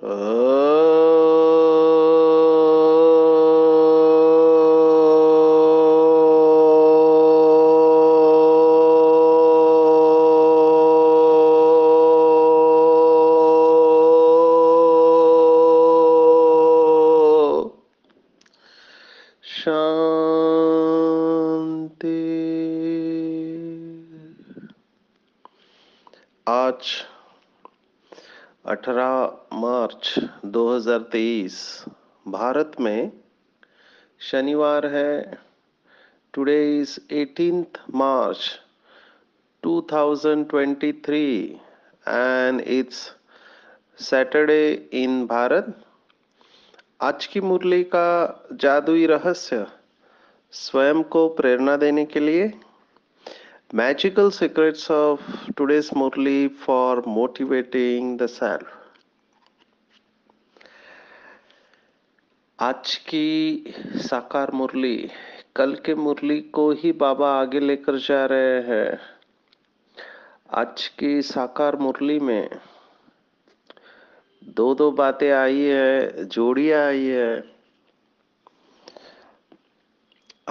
Oh. तेईस भारत में शनिवार है today is eighteen March 2023 and it's Saturday in Bharat आज की मुरली का जादुई रहस्य स्वयं को प्रेरणा देने के लिए magical secrets of today's Murli for motivating the self आज की साकार मुरली कल के मुरली को ही बाबा आगे लेकर जा रहे हैं आज की साकार मुरली में दो दो बातें आई है जोड़िया आई है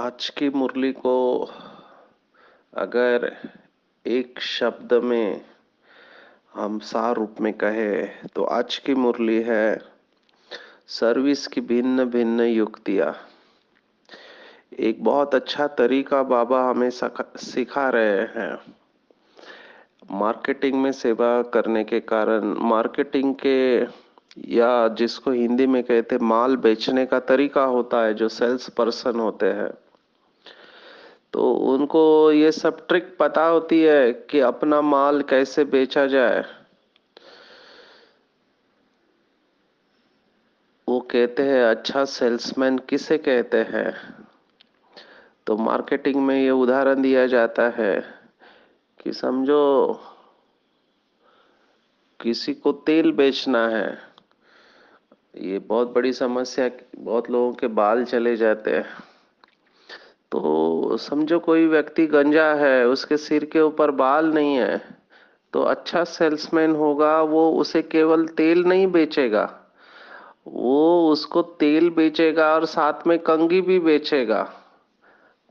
आज की मुरली को अगर एक शब्द में हम सार रूप में कहे तो आज की मुरली है सर्विस की भिन्न भिन्न युक्तियाँ एक बहुत अच्छा तरीका बाबा हमें सिखा रहे हैं मार्केटिंग में सेवा करने के कारण मार्केटिंग के या जिसको हिंदी में कहते माल बेचने का तरीका होता है जो सेल्स पर्सन होते हैं तो उनको ये सब ट्रिक पता होती है कि अपना माल कैसे बेचा जाए वो कहते हैं अच्छा सेल्समैन किसे कहते हैं तो मार्केटिंग में ये उदाहरण दिया जाता है कि समझो किसी को तेल बेचना है ये बहुत बड़ी समस्या बहुत लोगों के बाल चले जाते हैं तो समझो कोई व्यक्ति गंजा है उसके सिर के ऊपर बाल नहीं है तो अच्छा सेल्समैन होगा वो उसे केवल तेल नहीं बेचेगा वो उसको तेल बेचेगा और साथ में कंगी भी बेचेगा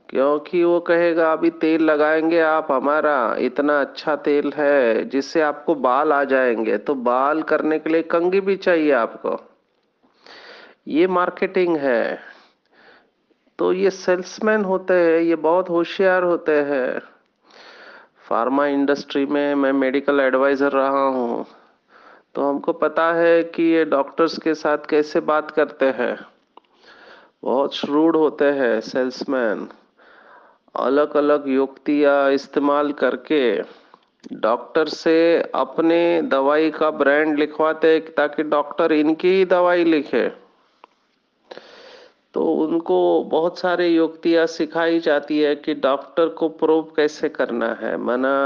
क्योंकि वो कहेगा अभी तेल लगाएंगे आप हमारा इतना अच्छा तेल है जिससे आपको बाल आ जाएंगे तो बाल करने के लिए कंगी भी चाहिए आपको ये मार्केटिंग है तो ये सेल्समैन होते हैं ये बहुत होशियार होते हैं फार्मा इंडस्ट्री में मैं मेडिकल एडवाइज़र रहा हूँ तो हमको पता है कि ये डॉक्टर्स के साथ कैसे बात करते हैं बहुत श्रूड होते हैं सेल्समैन अलग अलग युक्तियाँ इस्तेमाल करके डॉक्टर से अपने दवाई का ब्रांड लिखवाते ताकि डॉक्टर इनकी ही दवाई लिखे तो उनको बहुत सारी युक्तियाँ सिखाई जाती है कि डॉक्टर को प्रूव कैसे करना है मना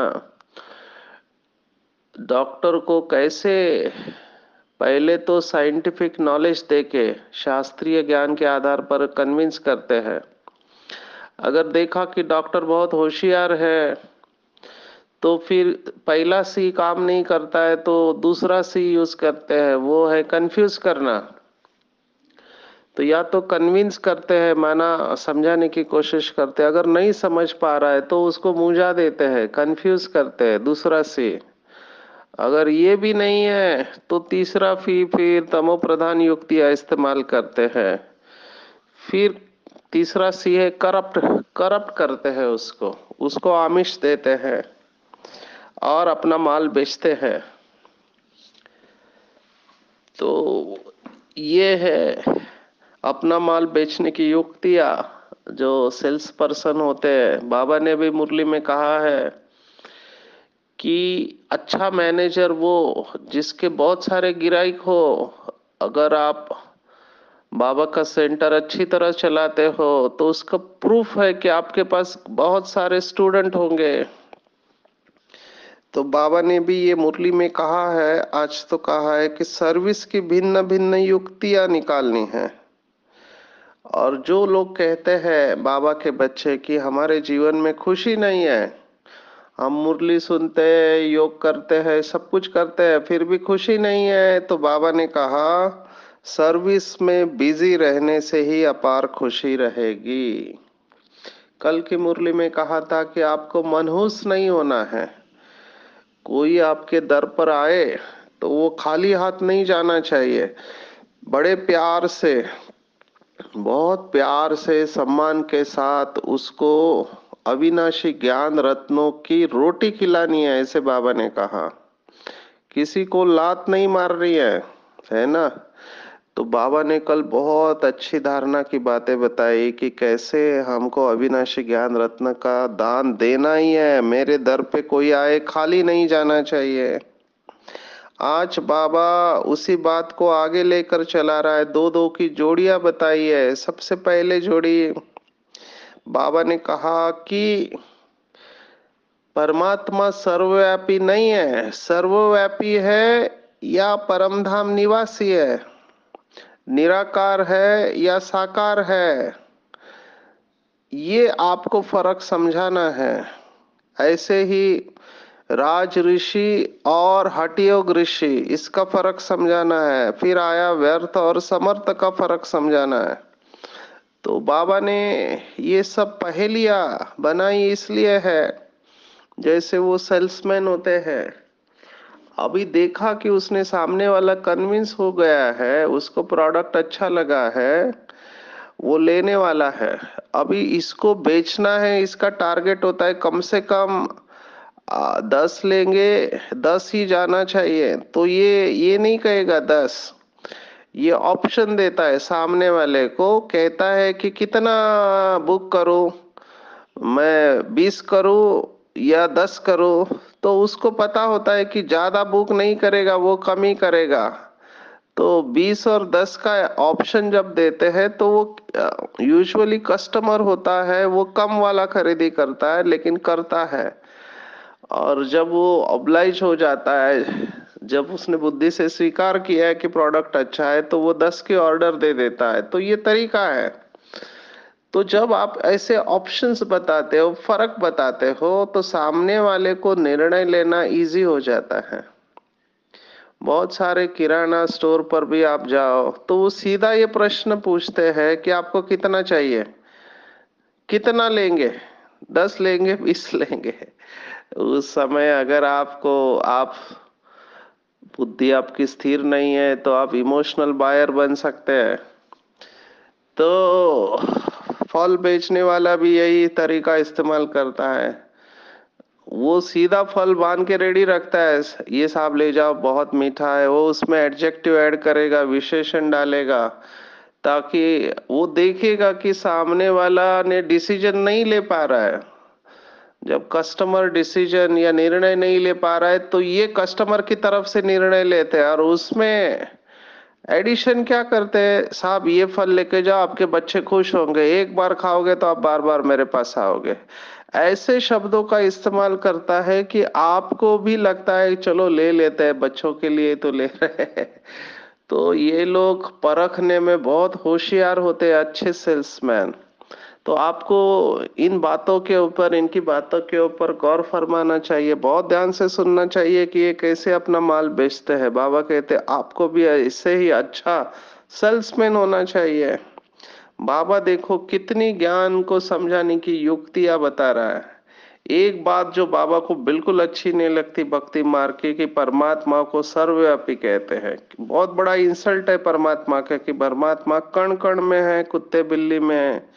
डॉक्टर को कैसे पहले तो साइंटिफिक नॉलेज देके शास्त्रीय ज्ञान के आधार पर कन्विंस करते हैं अगर देखा कि डॉक्टर बहुत होशियार है तो फिर पहला सी काम नहीं करता है तो दूसरा सी यूज करते हैं वो है कंफ्यूज करना तो या तो कन्विंस करते हैं माना समझाने की कोशिश करते हैं अगर नहीं समझ पा रहा है तो उसको मुंझा देते हैं कंफ्यूज करते हैं दूसरा सी अगर ये भी नहीं है तो तीसरा फी फिर तमो प्रधान युक्तियां इस्तेमाल करते हैं फिर तीसरा सी है करप्ट करप्ट करते हैं उसको उसको आमिश देते हैं और अपना माल बेचते हैं तो ये है अपना माल बेचने की युक्तियां जो सेल्स पर्सन होते हैं बाबा ने भी मुरली में कहा है कि अच्छा मैनेजर वो जिसके बहुत सारे गिराइक हो अगर आप बाबा का सेंटर अच्छी तरह चलाते हो तो उसका प्रूफ है कि आपके पास बहुत सारे स्टूडेंट होंगे तो बाबा ने भी ये मुरली में कहा है आज तो कहा है कि सर्विस की भिन्न भिन्न युक्तियां निकालनी है और जो लोग कहते हैं बाबा के बच्चे कि हमारे जीवन में खुशी नहीं है हम मुरली सुनते हैं योग करते हैं सब कुछ करते हैं फिर भी खुशी नहीं है तो बाबा ने कहा सर्विस में बिजी रहने से ही अपार खुशी रहेगी कल की मुरली में कहा था कि आपको मनहूस नहीं होना है कोई आपके दर पर आए तो वो खाली हाथ नहीं जाना चाहिए बड़े प्यार से बहुत प्यार से सम्मान के साथ उसको अविनाशी ज्ञान रत्नों की रोटी खिलानी है ऐसे बाबा ने कहा किसी को लात नहीं मार रही है है ना तो बाबा ने कल बहुत अच्छी धारणा की बातें बताई कि कैसे हमको अविनाशी ज्ञान रत्न का दान देना ही है मेरे दर पे कोई आए खाली नहीं जाना चाहिए आज बाबा उसी बात को आगे लेकर चला रहा है दो दो की जोड़ियां बताई है सबसे पहले जोड़ी बाबा ने कहा कि परमात्मा सर्वव्यापी नहीं है सर्वव्यापी है या परमधाम निवासी है निराकार है या साकार है ये आपको फर्क समझाना है ऐसे ही राज ऋषि और हटियोग ऋषि इसका फर्क समझाना है फिर आया व्यर्थ और समर्थ का फर्क समझाना है तो बाबा ने ये सब पहेलियाँ बनाई इसलिए है जैसे वो सेल्समैन होते हैं अभी देखा कि उसने सामने वाला कन्विंस हो गया है उसको प्रोडक्ट अच्छा लगा है वो लेने वाला है अभी इसको बेचना है इसका टारगेट होता है कम से कम दस लेंगे दस ही जाना चाहिए तो ये ये नहीं कहेगा दस ये ऑप्शन देता है सामने वाले को कहता है कि कितना बुक करूं मैं बीस करूं या दस करूं तो उसको पता होता है कि ज्यादा बुक नहीं करेगा वो कम ही करेगा तो 20 और 10 का ऑप्शन जब देते हैं तो वो यूजुअली कस्टमर होता है वो कम वाला खरीदी करता है लेकिन करता है और जब वो ऑब्लाइज हो जाता है जब उसने बुद्धि से स्वीकार किया है कि प्रोडक्ट अच्छा है तो वो दस के ऑर्डर दे देता है तो ये तरीका है तो जब आप ऐसे ऑप्शंस बताते हो फर्क बताते हो तो सामने वाले को निर्णय लेना इजी हो जाता है बहुत सारे किराना स्टोर पर भी आप जाओ तो वो सीधा ये प्रश्न पूछते हैं कि आपको कितना चाहिए कितना लेंगे दस लेंगे बीस लेंगे उस समय अगर आपको आप बुद्धि आपकी स्थिर नहीं है तो आप इमोशनल बायर बन सकते हैं तो फल बेचने वाला भी यही तरीका इस्तेमाल करता है वो सीधा फल बांध के रेडी रखता है ये साहब ले जाओ बहुत मीठा है वो उसमें एडजेक्टिव ऐड करेगा विशेषण डालेगा ताकि वो देखेगा कि सामने वाला ने डिसीजन नहीं ले पा रहा है जब कस्टमर डिसीजन या निर्णय नहीं ले पा रहा है तो ये कस्टमर की तरफ से निर्णय लेते हैं और उसमें एडिशन क्या करते हैं साहब ये फल लेके जाओ आपके बच्चे खुश होंगे एक बार खाओगे तो आप बार बार मेरे पास आओगे ऐसे शब्दों का इस्तेमाल करता है कि आपको भी लगता है चलो ले लेते हैं बच्चों के लिए तो ले रहे हैं तो ये लोग परखने में बहुत होशियार होते हैं अच्छे सेल्समैन तो आपको इन बातों के ऊपर इनकी बातों के ऊपर गौर फरमाना चाहिए बहुत ध्यान से सुनना चाहिए कि ये कैसे अपना माल बेचते हैं बाबा कहते आपको भी इससे ही अच्छा सेल्समैन होना चाहिए बाबा देखो कितनी ज्ञान को समझाने की युक्तियां बता रहा है एक बात जो बाबा को बिल्कुल अच्छी नहीं लगती भक्ति मार्ग की कि परमात्मा को सर्वव्यापी कहते हैं बहुत बड़ा इंसल्ट है परमात्मा का कि परमात्मा कण कण में है कुत्ते बिल्ली में है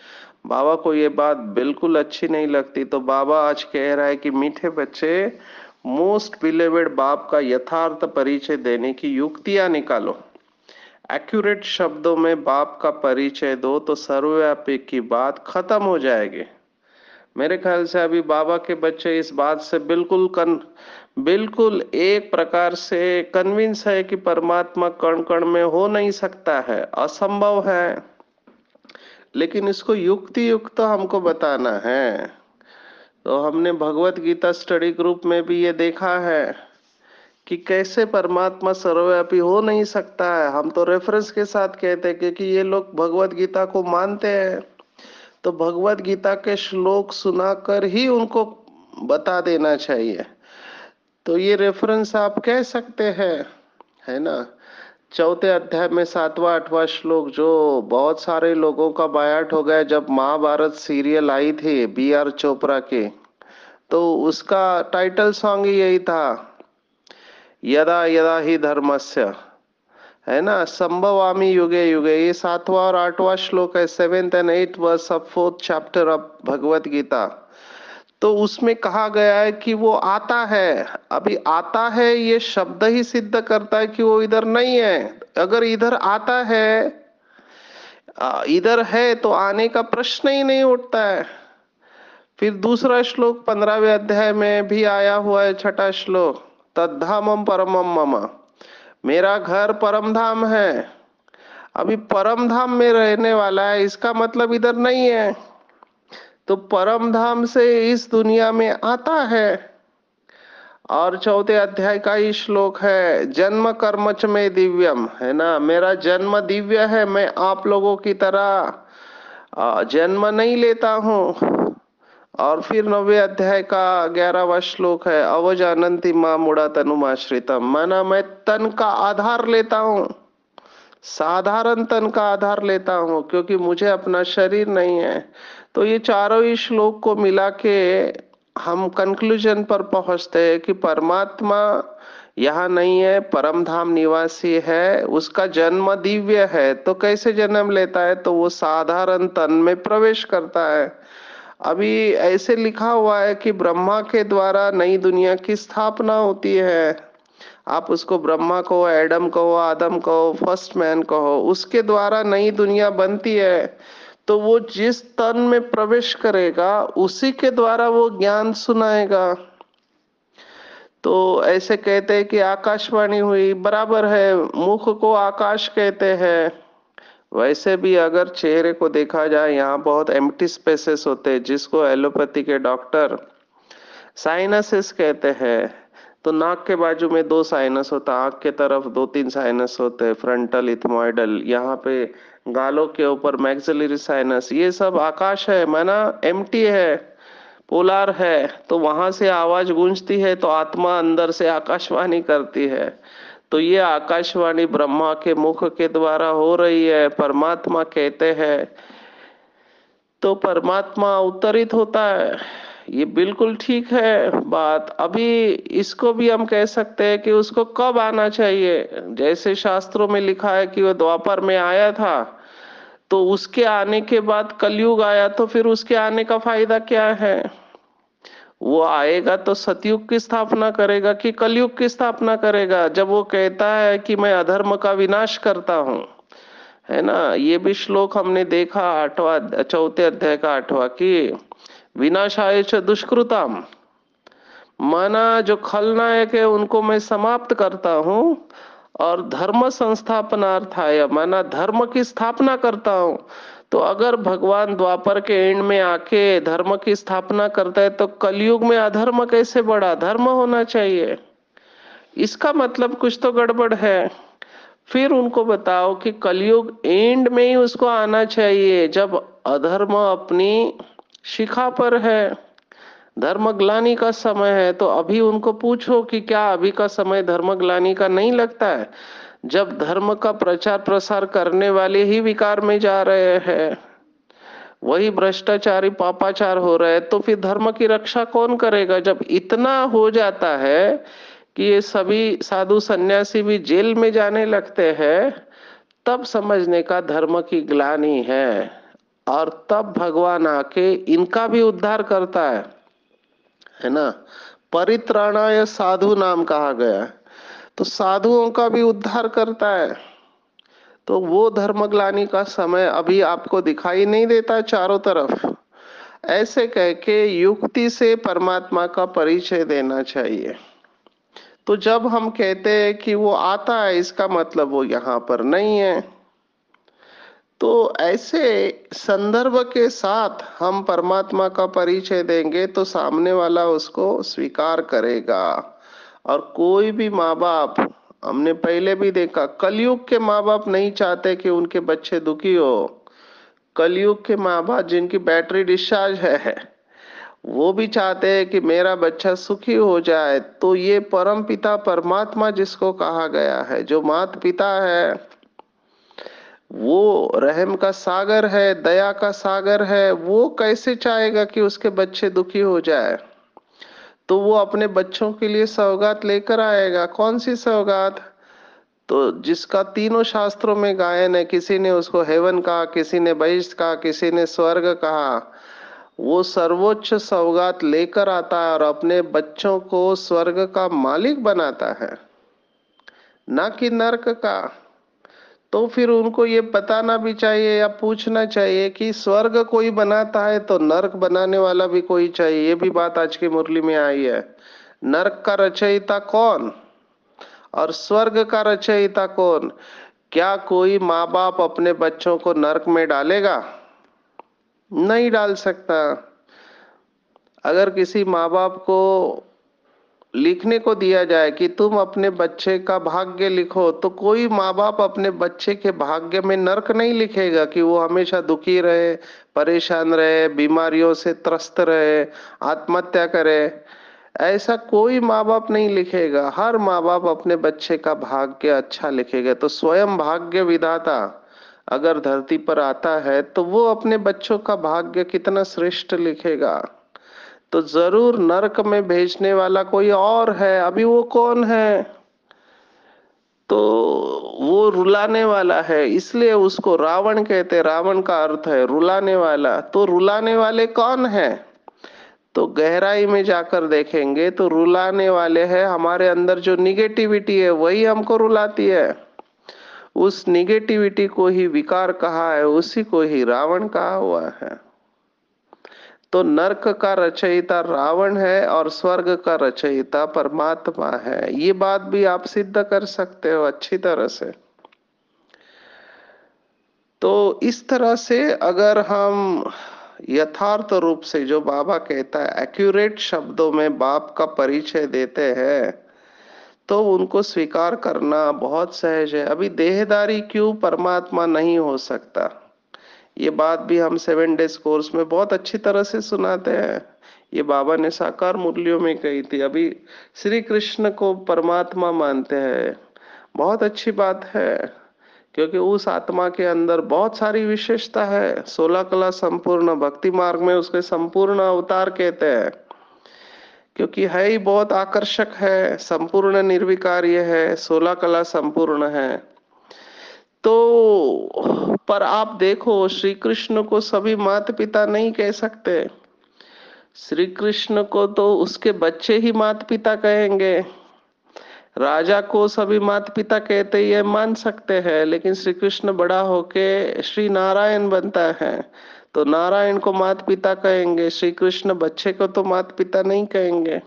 बाबा को ये बात बिल्कुल अच्छी नहीं लगती तो बाबा आज कह रहा है कि मीठे बच्चे मोस्ट बिलेवेड बाप का यथार्थ परिचय देने की युक्तियां निकालो एक्यूरेट शब्दों में बाप का परिचय दो तो सर्वव्यापी की बात खत्म हो जाएगी मेरे ख्याल से अभी बाबा के बच्चे इस बात से बिल्कुल कन बिल्कुल एक प्रकार से कन्विंस है कि परमात्मा कण कण में हो नहीं सकता है असंभव है लेकिन इसको युक्ति युक्त तो हमको बताना है तो हमने भगवत गीता स्टडी ग्रुप में भी ये देखा है कि कैसे परमात्मा सर्वव्यापी हो नहीं सकता है हम तो रेफरेंस के साथ कहते हैं क्योंकि ये लोग भगवत गीता को मानते हैं तो भगवत गीता के श्लोक सुनाकर ही उनको बता देना चाहिए तो ये रेफरेंस आप कह सकते हैं है ना चौथे अध्याय में सातवां आठवां श्लोक जो बहुत सारे लोगों का बायाट हो गया जब महाभारत सीरियल आई थी बी आर चोपड़ा के तो उसका टाइटल सॉन्ग यही था यदा यदा ही धर्मस्य है ना संभवामी युगे युगे ये सातवां और आठवां श्लोक है seventh and eight verse of fourth chapter of Bhagavad Gita तो उसमें कहा गया है कि वो आता है अभी आता है ये शब्द ही सिद्ध करता है कि वो इधर नहीं है अगर इधर आता है इधर है तो आने का प्रश्न ही नहीं उठता है फिर दूसरा श्लोक पंद्रहवें अध्याय में भी आया हुआ है छठा श्लोक तद्धाम परमम मम मेरा घर परम धाम है अभी परम धाम में रहने वाला है इसका मतलब इधर नहीं है तो परम धाम से इस दुनिया में आता है और चौथे अध्याय का ही श्लोक है जन्म कर्मच में दिव्यम है ना मेरा जन्म दिव्य है मैं आप लोगों की तरह जन्म नहीं लेता हूँ और फिर नवे अध्याय का ग्यारहवा श्लोक है अवज अनंति माँ मुड़ा तनुमाश्रितम माना मैं तन का आधार लेता हूँ साधारण तन का आधार लेता हूँ क्योंकि मुझे अपना शरीर नहीं है तो ये चारों ही श्लोक को मिला के हम कंक्लूजन पर पहुंचते हैं कि परमात्मा यहाँ नहीं है परम धाम निवासी है उसका जन्म दिव्य है तो कैसे जन्म लेता है तो वो साधारण तन में प्रवेश करता है अभी ऐसे लिखा हुआ है कि ब्रह्मा के द्वारा नई दुनिया की स्थापना होती है आप उसको ब्रह्मा कहो एडम कहो आदम कहो फर्स्ट मैन कहो उसके द्वारा नई दुनिया बनती है तो वो जिस तन में प्रवेश करेगा उसी के द्वारा वो ज्ञान सुनाएगा तो ऐसे कहते हैं कि आकाशवाणी हुई बराबर है मुख को आकाश कहते हैं वैसे भी अगर चेहरे को देखा जाए यहाँ बहुत एम्प्टी स्पेसेस होते हैं जिसको एलोपैथी के डॉक्टर साइनसेस कहते हैं तो नाक के बाजू में दो साइनस होता है आँख के तरफ दो तीन साइनस होते हैं फ्रंटल इथमोइडल यहाँ पे गालों के ऊपर मैक्सिलरी साइनस ये सब आकाश है माना एम है पोलार है तो वहां से आवाज गूंजती है तो आत्मा अंदर से आकाशवाणी करती है तो ये आकाशवाणी ब्रह्मा के मुख के द्वारा हो रही है परमात्मा कहते हैं तो परमात्मा अवतरित होता है ये बिल्कुल ठीक है बात अभी इसको भी हम कह सकते हैं कि उसको कब आना चाहिए जैसे शास्त्रों में लिखा है कि वह द्वापर में आया था तो उसके आने के बाद कलयुग आया तो फिर उसके आने का फायदा क्या है वो आएगा तो सतयुग की स्थापना करेगा कि कलयुग की स्थापना करेगा जब वो कहता है कि मैं अधर्म का विनाश करता हूँ है ना ये भी श्लोक हमने देखा आठवा चौथे अध्याय का आठवा की विनाशाय च दुष्कृताम माना जो खलनायक है उनको मैं समाप्त करता हूँ और धर्म संस्थापनार्थाय माना धर्म की स्थापना करता हूँ तो अगर भगवान द्वापर के एंड में आके धर्म की स्थापना करता है तो कलयुग में अधर्म कैसे बढ़ा धर्म होना चाहिए इसका मतलब कुछ तो गड़बड़ है फिर उनको बताओ कि कलयुग एंड में ही उसको आना चाहिए जब अधर्म अपनी शिखा पर है धर्म ग्लानी का समय है तो अभी उनको पूछो कि क्या अभी का समय धर्म ग्लानी का नहीं लगता है जब धर्म का प्रचार प्रसार करने वाले ही विकार में जा रहे हैं वही भ्रष्टाचारी पापाचार हो रहे हैं तो फिर धर्म की रक्षा कौन करेगा जब इतना हो जाता है कि ये सभी साधु सन्यासी भी जेल में जाने लगते हैं तब समझने का धर्म की ग्लानी है और तब भगवान आके इनका भी उद्धार करता है है ना या साधु नाम कहा गया है तो साधुओं का भी उद्धार करता है तो वो धर्मग्लानी का समय अभी आपको दिखाई नहीं देता चारों तरफ ऐसे कह के युक्ति से परमात्मा का परिचय देना चाहिए तो जब हम कहते हैं कि वो आता है इसका मतलब वो यहाँ पर नहीं है तो ऐसे संदर्भ के साथ हम परमात्मा का परिचय देंगे तो सामने वाला उसको स्वीकार करेगा और कोई भी माँ बाप हमने पहले भी देखा कलयुग के माँ बाप नहीं चाहते कि उनके बच्चे दुखी हो कलयुग के माँ बाप जिनकी बैटरी डिस्चार्ज है वो भी चाहते हैं कि मेरा बच्चा सुखी हो जाए तो ये परम पिता परमात्मा जिसको कहा गया है जो मात पिता है वो रहम का सागर है दया का सागर है वो कैसे चाहेगा कि उसके बच्चे दुखी हो जाए तो वो अपने बच्चों के लिए सौगात लेकर आएगा कौन सी सौगात तो जिसका तीनों शास्त्रों में गायन है किसी ने उसको हेवन कहा किसी ने बहिष्ठ कहा किसी ने स्वर्ग कहा वो सर्वोच्च सौगात लेकर आता है और अपने बच्चों को स्वर्ग का मालिक बनाता है ना कि नर्क का तो फिर उनको ये बताना भी चाहिए या पूछना चाहिए कि स्वर्ग कोई बनाता है तो नरक बनाने वाला भी कोई चाहिए ये भी बात आज की मुरली में आई है नरक का रचयिता कौन और स्वर्ग का रचयिता कौन क्या कोई माँ बाप अपने बच्चों को नरक में डालेगा नहीं डाल सकता अगर किसी माँ बाप को लिखने को दिया जाए कि तुम अपने बच्चे का भाग्य लिखो तो कोई माँ बाप अपने बच्चे के भाग्य में नरक नहीं लिखेगा कि वो हमेशा दुखी रहे परेशान रहे बीमारियों से त्रस्त रहे आत्महत्या करे ऐसा कोई माँ बाप नहीं लिखेगा हर माँ बाप अपने बच्चे का भाग्य अच्छा लिखेगा तो स्वयं भाग्य विधाता अगर धरती पर आता है तो वो अपने बच्चों का भाग्य कितना श्रेष्ठ लिखेगा तो जरूर नरक में भेजने वाला कोई और है अभी वो कौन है तो वो रुलाने वाला है इसलिए उसको रावण कहते रावण का अर्थ है रुलाने वाला तो रुलाने वाले कौन है तो गहराई में जाकर देखेंगे तो रुलाने वाले है हमारे अंदर जो निगेटिविटी है वही हमको रुलाती है उस निगेटिविटी को ही विकार कहा है उसी को ही रावण कहा हुआ है तो नरक का रचयिता रावण है और स्वर्ग का रचयिता परमात्मा है ये बात भी आप सिद्ध कर सकते हो अच्छी तरह से तो इस तरह से अगर हम यथार्थ रूप से जो बाबा कहता है एक्यूरेट शब्दों में बाप का परिचय देते हैं तो उनको स्वीकार करना बहुत सहज है अभी देहदारी क्यों परमात्मा नहीं हो सकता ये बात भी हम सेवन डेज कोर्स में बहुत अच्छी तरह से सुनाते हैं ये बाबा ने साकार मुरलियों में कही थी अभी श्री कृष्ण को परमात्मा मानते हैं बहुत अच्छी बात है क्योंकि उस आत्मा के अंदर बहुत सारी विशेषता है सोलह कला संपूर्ण भक्ति मार्ग में उसके संपूर्ण अवतार कहते हैं क्योंकि है ही बहुत आकर्षक है संपूर्ण निर्विकार्य है सोलह कला संपूर्ण है तो पर आप देखो श्री कृष्ण को सभी माता पिता नहीं कह सकते श्री कृष्ण को तो उसके बच्चे ही माता पिता कहेंगे राजा को सभी माता पिता कहते ये मान सकते हैं लेकिन श्री कृष्ण बड़ा होके श्री नारायण बनता है तो नारायण को माता पिता कहेंगे श्री कृष्ण बच्चे को तो माता पिता नहीं कहेंगे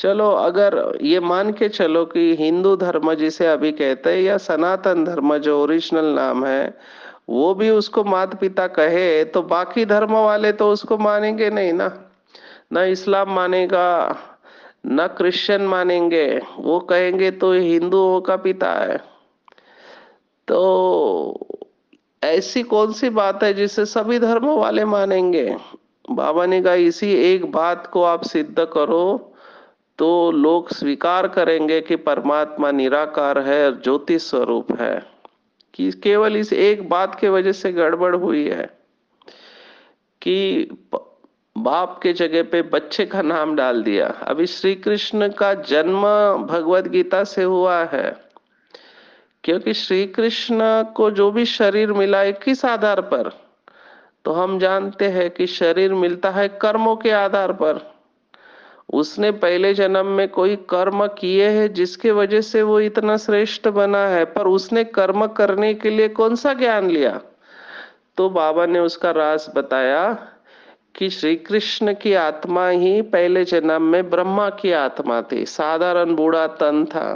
चलो अगर ये मान के चलो कि हिंदू धर्म जिसे अभी कहते हैं या सनातन धर्म जो ओरिजिनल नाम है वो भी उसको माता पिता कहे तो बाकी धर्म वाले तो उसको मानेंगे नहीं ना ना इस्लाम मानेगा ना क्रिश्चियन मानेंगे वो कहेंगे तो हिंदुओं का पिता है तो ऐसी कौन सी बात है जिसे सभी धर्मों वाले मानेंगे बाबा ने कहा इसी एक बात को आप सिद्ध करो तो लोग स्वीकार करेंगे कि परमात्मा निराकार है और ज्योति स्वरूप है कि केवल इस एक बात के वजह से गड़बड़ हुई है कि बाप के जगह पे बच्चे का नाम डाल दिया अभी श्री कृष्ण का जन्म भगवत गीता से हुआ है क्योंकि श्री कृष्ण को जो भी शरीर मिला है किस आधार पर तो हम जानते हैं कि शरीर मिलता है कर्मों के आधार पर उसने पहले जन्म में कोई कर्म किए हैं जिसके वजह से वो इतना श्रेष्ठ बना है पर उसने कर्म करने के लिए कौन सा ज्ञान लिया तो बाबा ने उसका रास बताया कि श्री कृष्ण की आत्मा ही पहले जन्म में ब्रह्मा की आत्मा थी साधारण बूढ़ा तन था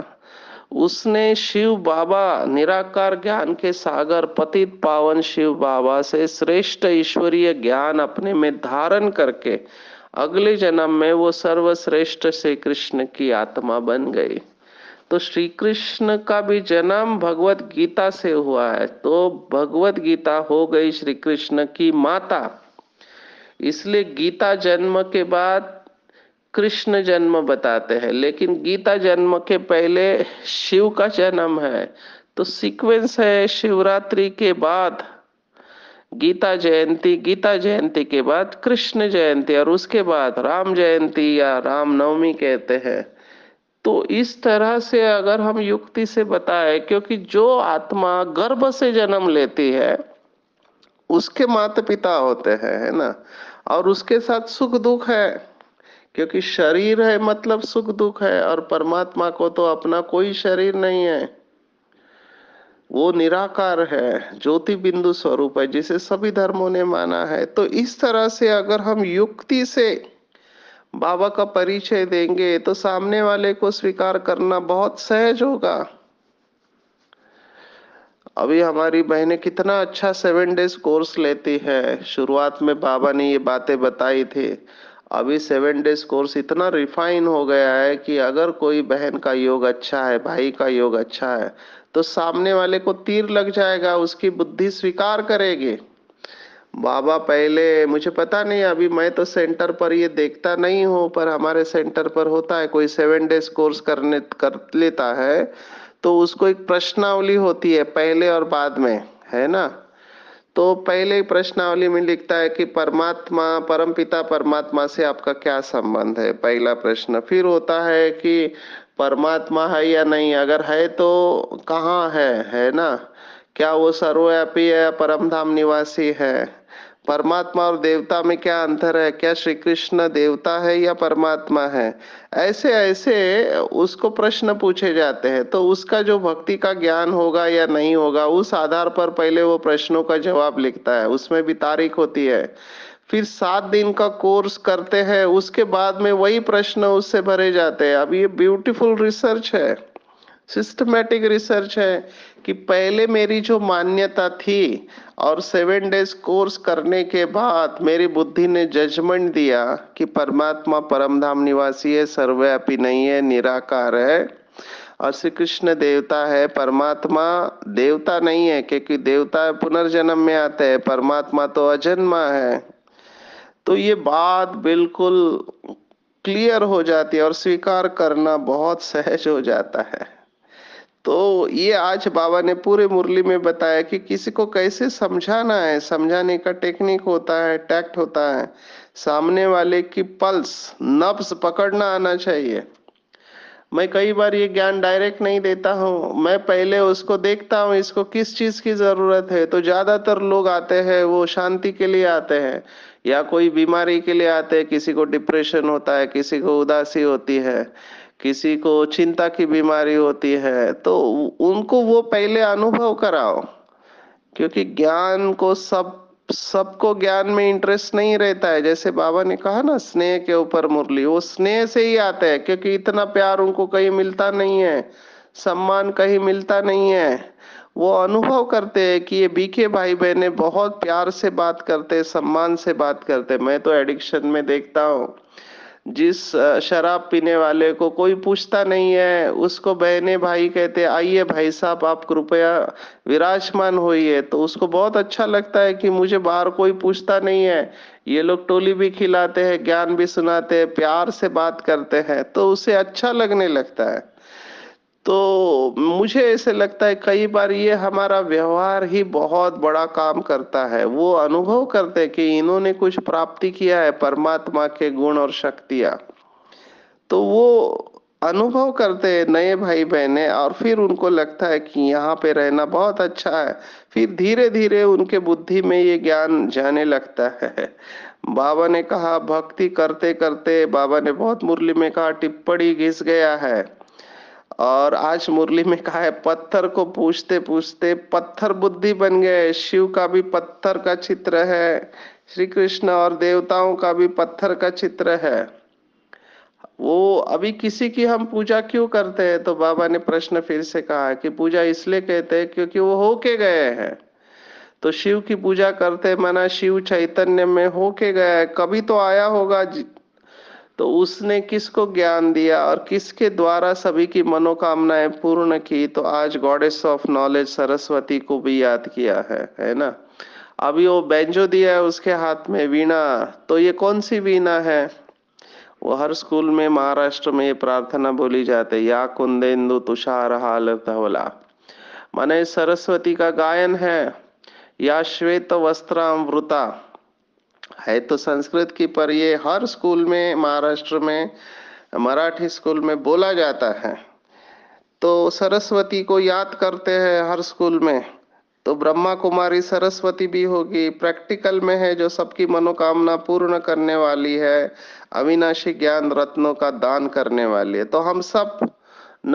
उसने शिव बाबा निराकार ज्ञान के सागर पतित पावन शिव बाबा से श्रेष्ठ ईश्वरीय ज्ञान अपने में धारण करके अगले जन्म में वो सर्वश्रेष्ठ श्री कृष्ण की आत्मा बन गई तो श्री कृष्ण का भी जन्म भगवत गीता से हुआ है तो भगवत गीता हो गई श्री कृष्ण की माता इसलिए गीता जन्म के बाद कृष्ण जन्म बताते हैं लेकिन गीता जन्म के पहले शिव का जन्म है तो सीक्वेंस है शिवरात्रि के बाद गीता जयंती गीता जयंती के बाद कृष्ण जयंती और उसके बाद राम जयंती या राम नवमी कहते हैं तो इस तरह से अगर हम युक्ति से बताएं क्योंकि जो आत्मा गर्भ से जन्म लेती है उसके माता पिता होते हैं है ना और उसके साथ सुख दुख है क्योंकि शरीर है मतलब सुख दुख है और परमात्मा को तो अपना कोई शरीर नहीं है वो निराकार है ज्योति बिंदु स्वरूप है जिसे सभी धर्मों ने माना है तो इस तरह से अगर हम युक्ति से बाबा का परिचय देंगे तो सामने वाले को स्वीकार करना बहुत सहज होगा अभी हमारी बहनें कितना अच्छा सेवन डेज कोर्स लेती है शुरुआत में बाबा ने ये बातें बताई थी अभी सेवन डेज कोर्स इतना रिफाइन हो गया है कि अगर कोई बहन का योग अच्छा है भाई का योग अच्छा है तो सामने वाले को तीर लग जाएगा उसकी बुद्धि स्वीकार करेगी बाबा पहले मुझे पता नहीं अभी मैं तो सेंटर पर ये देखता नहीं हूँ पर हमारे सेंटर पर होता है कोई सेवन डेज कोर्स करने कर लेता है तो उसको एक प्रश्नावली होती है पहले और बाद में है ना तो पहले प्रश्नावली में लिखता है कि परमात्मा परमपिता परमात्मा से आपका क्या संबंध है पहला प्रश्न फिर होता है कि परमात्मा है या नहीं अगर है तो कहाँ है है ना क्या वो सर्वव्यापी है या परम धाम निवासी है परमात्मा और देवता में क्या अंतर है क्या श्री कृष्ण देवता है या परमात्मा है ऐसे ऐसे उसको प्रश्न पूछे जाते हैं तो उसका जो भक्ति का ज्ञान होगा या नहीं होगा उस आधार पर पहले वो प्रश्नों का जवाब लिखता है उसमें भी तारीख होती है फिर सात दिन का कोर्स करते हैं उसके बाद में वही प्रश्न उससे भरे जाते हैं अब ये ब्यूटीफुल रिसर्च है सिस्टमेटिक रिसर्च है कि पहले मेरी जो मान्यता थी और सेवन डेज कोर्स करने के बाद मेरी बुद्धि ने जजमेंट दिया कि परमात्मा परमधाम निवासी है सर्वव्यापी नहीं है निराकार है और श्री कृष्ण देवता है परमात्मा देवता नहीं है क्योंकि देवता पुनर्जन्म में आते हैं परमात्मा तो अजन्मा है तो ये बात बिल्कुल क्लियर हो जाती है और स्वीकार करना बहुत सहज हो जाता है तो ये आज बाबा ने पूरे मुरली में बताया कि किसी को कैसे समझाना है समझाने का टेक्निक होता है टैक्ट होता है सामने वाले की पल्स नब्स पकड़ना आना चाहिए मैं कई बार ये ज्ञान डायरेक्ट नहीं देता हूँ मैं पहले उसको देखता हूँ इसको किस चीज की जरूरत है तो ज्यादातर लोग आते हैं वो शांति के लिए आते हैं या कोई बीमारी के लिए आते हैं किसी को डिप्रेशन होता है किसी को उदासी होती है किसी को चिंता की बीमारी होती है तो उनको वो पहले अनुभव कराओ क्योंकि ज्ञान को सब सबको ज्ञान में इंटरेस्ट नहीं रहता है जैसे बाबा ने कहा ना स्नेह के ऊपर मुरली वो स्नेह से ही आते हैं क्योंकि इतना प्यार उनको कहीं मिलता नहीं है सम्मान कहीं मिलता नहीं है वो अनुभव करते हैं कि ये बीके भाई बहने बहुत प्यार से बात करते सम्मान से बात करते मैं तो एडिक्शन में देखता हूँ जिस शराब पीने वाले को कोई पूछता नहीं है उसको बहने भाई कहते आइए भाई साहब आप कृपया विराजमान होइए तो उसको बहुत अच्छा लगता है कि मुझे बाहर कोई पूछता नहीं है ये लोग टोली भी खिलाते हैं ज्ञान भी सुनाते हैं प्यार से बात करते हैं तो उसे अच्छा लगने लगता है तो मुझे ऐसे लगता है कई बार ये हमारा व्यवहार ही बहुत बड़ा काम करता है वो अनुभव करते हैं कि इन्होंने कुछ प्राप्ति किया है परमात्मा के गुण और शक्तियां तो वो अनुभव करते हैं नए भाई बहने और फिर उनको लगता है कि यहाँ पे रहना बहुत अच्छा है फिर धीरे धीरे उनके बुद्धि में ये ज्ञान जाने लगता है बाबा ने कहा भक्ति करते करते बाबा ने बहुत मुरली में कहा टिप्पणी घिस गया है और आज मुरली में कहा है पत्थर को पूछते पूछते पत्थर बुद्धि बन गए शिव का भी पत्थर का चित्र है श्री कृष्ण और देवताओं का भी पत्थर का चित्र है वो अभी किसी की हम पूजा क्यों करते हैं तो बाबा ने प्रश्न फिर से कहा कि पूजा इसलिए कहते हैं क्योंकि वो होके गए हैं तो शिव की पूजा करते मना शिव चैतन्य में होके गया है कभी तो आया होगा तो उसने किसको ज्ञान दिया और किसके द्वारा सभी की मनोकामनाएं पूर्ण की तो आज गॉडेस ऑफ नॉलेज सरस्वती को भी याद किया है है ना अभी वो बेंजो दिया है उसके हाथ में वीणा तो ये कौन सी वीणा है वो हर स्कूल में महाराष्ट्र में ये प्रार्थना बोली जाती है या कुंदेन्दु तुषार हाल धवला माने सरस्वती का गायन है या श्वेत वस्त्रामृता वृता है तो संस्कृत की पर ये हर स्कूल में महाराष्ट्र में मराठी स्कूल में बोला जाता है तो सरस्वती को याद करते हैं हर स्कूल में तो ब्रह्मा कुमारी सरस्वती भी होगी प्रैक्टिकल में है जो सबकी मनोकामना पूर्ण करने वाली है अविनाशी ज्ञान रत्नों का दान करने वाली है तो हम सब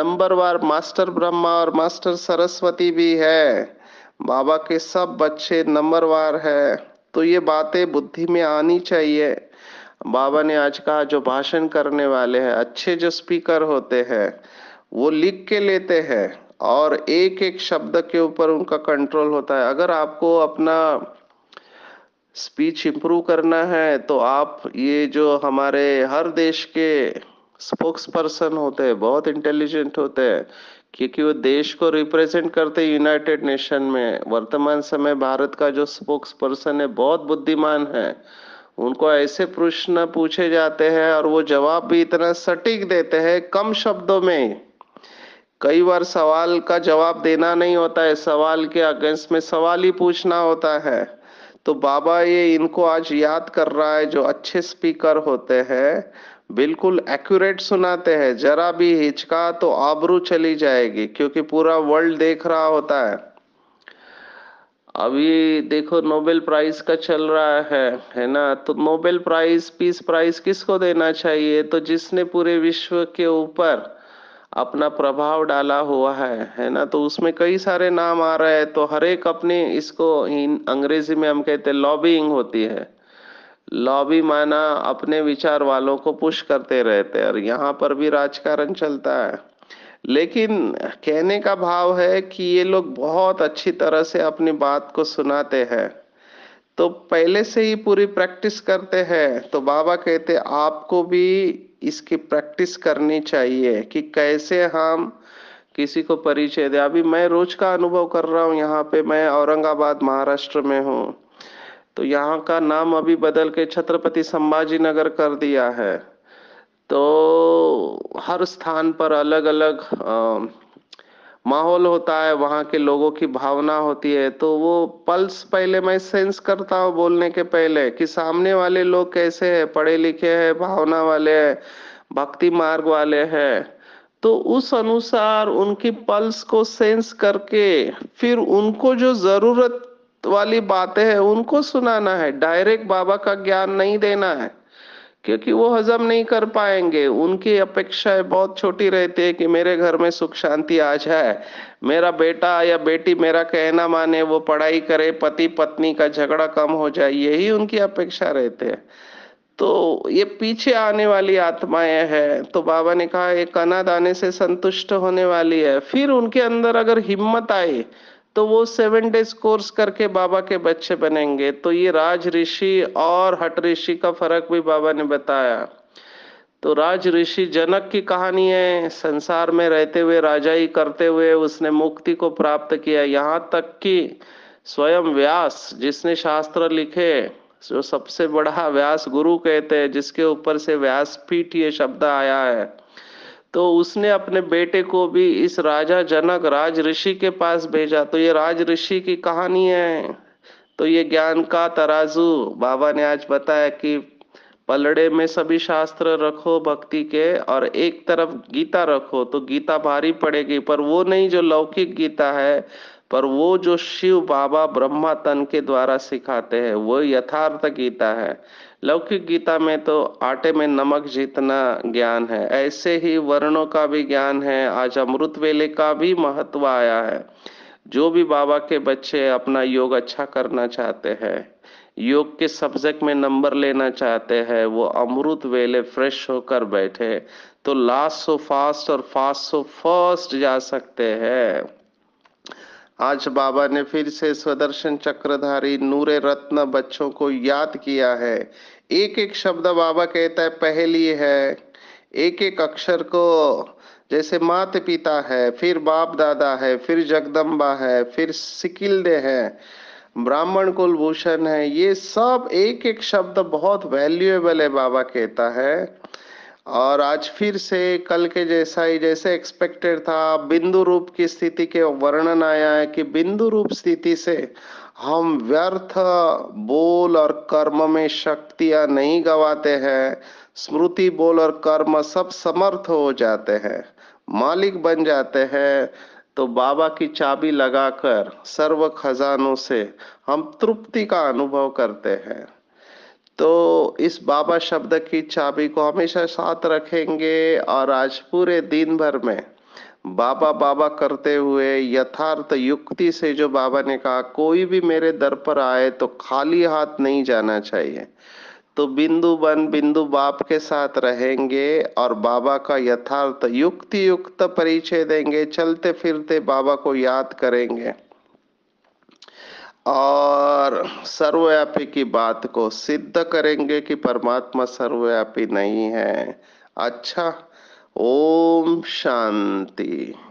नंबर वार मास्टर ब्रह्मा और मास्टर सरस्वती भी है बाबा के सब बच्चे नंबर वार है तो ये बातें बुद्धि में आनी चाहिए बाबा ने आज कहा जो भाषण करने वाले हैं अच्छे जो स्पीकर होते हैं वो लिख के लेते हैं और एक एक शब्द के ऊपर उनका कंट्रोल होता है अगर आपको अपना स्पीच इम्प्रूव करना है तो आप ये जो हमारे हर देश के स्पोक्स पर्सन होते हैं बहुत इंटेलिजेंट होते हैं क्योंकि वो देश को रिप्रेजेंट करते यूनाइटेड नेशन में वर्तमान समय भारत का जो स्पोक्स पर्सन है बहुत बुद्धिमान है उनको ऐसे प्रश्न पूछे जाते हैं और वो जवाब भी इतना सटीक देते हैं कम शब्दों में कई बार सवाल का जवाब देना नहीं होता है सवाल के अगेंस्ट में सवाल ही पूछना होता है तो बाबा ये इनको आज याद कर रहा है जो अच्छे स्पीकर होते हैं बिल्कुल एक्यूरेट सुनाते हैं जरा भी हिचका तो आबरू चली जाएगी क्योंकि पूरा वर्ल्ड देख रहा होता है अभी देखो नोबेल प्राइज का चल रहा है है ना तो नोबेल प्राइज पीस प्राइज किसको देना चाहिए तो जिसने पूरे विश्व के ऊपर अपना प्रभाव डाला हुआ है है ना तो उसमें कई सारे नाम आ रहे हैं तो हर एक अपने इसको अंग्रेजी में हम कहते हैं लॉबिंग होती है लॉबी माना अपने विचार वालों को पुश करते रहते हैं और यहाँ पर भी राजकारण चलता है लेकिन कहने का भाव है कि ये लोग बहुत अच्छी तरह से अपनी बात को सुनाते हैं तो पहले से ही पूरी प्रैक्टिस करते हैं तो बाबा कहते आपको भी इसकी प्रैक्टिस करनी चाहिए कि कैसे हम किसी को परिचय दे अभी मैं रोज का अनुभव कर रहा हूँ यहाँ पे मैं औरंगाबाद महाराष्ट्र में हूँ तो यहाँ का नाम अभी बदल के छत्रपति संभाजी नगर कर दिया है तो हर स्थान पर अलग अलग माहौल होता है वहाँ के लोगों की भावना होती है तो वो पल्स पहले मैं सेंस करता हूँ बोलने के पहले कि सामने वाले लोग कैसे हैं पढ़े लिखे हैं भावना वाले हैं भक्ति मार्ग वाले हैं तो उस अनुसार उनकी पल्स को सेंस करके फिर उनको जो जरूरत वाली बातें हैं उनको सुनाना है डायरेक्ट बाबा का ज्ञान नहीं देना है क्योंकि वो हजम नहीं कर पाएंगे उनकी अपेक्षाएं बहुत छोटी रहती है कि मेरे घर में सुख शांति आज है मेरा बेटा या बेटी मेरा कहना माने वो पढ़ाई करे पति पत्नी का झगड़ा कम हो जाए यही उनकी अपेक्षा रहती है तो ये पीछे आने वाली आत्माएं हैं तो बाबा ने कहा ये अनाद आने से संतुष्ट होने वाली है फिर उनके अंदर अगर हिम्मत आई तो वो सेवन डेज कोर्स करके बाबा के बच्चे बनेंगे तो ये राज ऋषि और हट ऋषि का फर्क भी बाबा ने बताया तो राज ऋषि जनक की कहानी है संसार में रहते हुए राजाई करते हुए उसने मुक्ति को प्राप्त किया यहाँ तक कि स्वयं व्यास जिसने शास्त्र लिखे जो सबसे बड़ा व्यास गुरु कहते हैं जिसके ऊपर से व्यास पीठ ये शब्द आया है तो उसने अपने बेटे को भी इस राजा जनक राज ऋषि के पास भेजा तो ये राज ऋषि की कहानी है तो ये ज्ञान का तराजू बाबा ने आज बताया कि पलड़े में सभी शास्त्र रखो भक्ति के और एक तरफ गीता रखो तो गीता भारी पड़ेगी पर वो नहीं जो लौकिक गीता है पर वो जो शिव बाबा ब्रह्मा तन के द्वारा सिखाते हैं वो यथार्थ गीता है लौकिक गीता में तो आटे में नमक जितना ज्ञान है ऐसे ही वर्णों का भी ज्ञान है आज अमृत वेले का भी महत्व आया है जो भी बाबा के बच्चे अपना योग अच्छा करना चाहते हैं योग के सब्जेक्ट में नंबर लेना चाहते हैं वो अमृत वेले फ्रेश होकर बैठे तो लास्ट सो फास्ट और फास्ट सो फर्स्ट जा सकते हैं आज बाबा ने फिर से स्वदर्शन चक्रधारी नूरे रत्न बच्चों को याद किया है एक एक शब्द बाबा कहता है पहली है एक एक अक्षर को जैसे मात पिता है फिर बाप दादा है फिर जगदम्बा है फिर सिकिल्दे है ब्राह्मण कुलभूषण है ये सब एक एक शब्द बहुत वैल्यूएबल है बाबा कहता है और आज फिर से कल के जैसा ही जैसे एक्सपेक्टेड था बिंदु रूप की स्थिति के वर्णन आया है कि बिंदु रूप स्थिति से हम व्यर्थ बोल और कर्म में शक्तियां नहीं गवाते हैं स्मृति बोल और कर्म सब समर्थ हो जाते हैं मालिक बन जाते हैं तो बाबा की चाबी लगाकर सर्व खजानों से हम तृप्ति का अनुभव करते हैं तो इस बाबा शब्द की चाबी को हमेशा साथ रखेंगे और आज पूरे दिन भर में बाबा बाबा करते हुए यथार्थ युक्ति से जो बाबा ने कहा कोई भी मेरे दर पर आए तो खाली हाथ नहीं जाना चाहिए तो बिंदु बन बिंदु बाप के साथ रहेंगे और बाबा का यथार्थ युक्ति युक्त परिचय देंगे चलते फिरते बाबा को याद करेंगे और सर्वव्यापी की बात को सिद्ध करेंगे कि परमात्मा सर्वव्यापी नहीं है अच्छा ओम शांति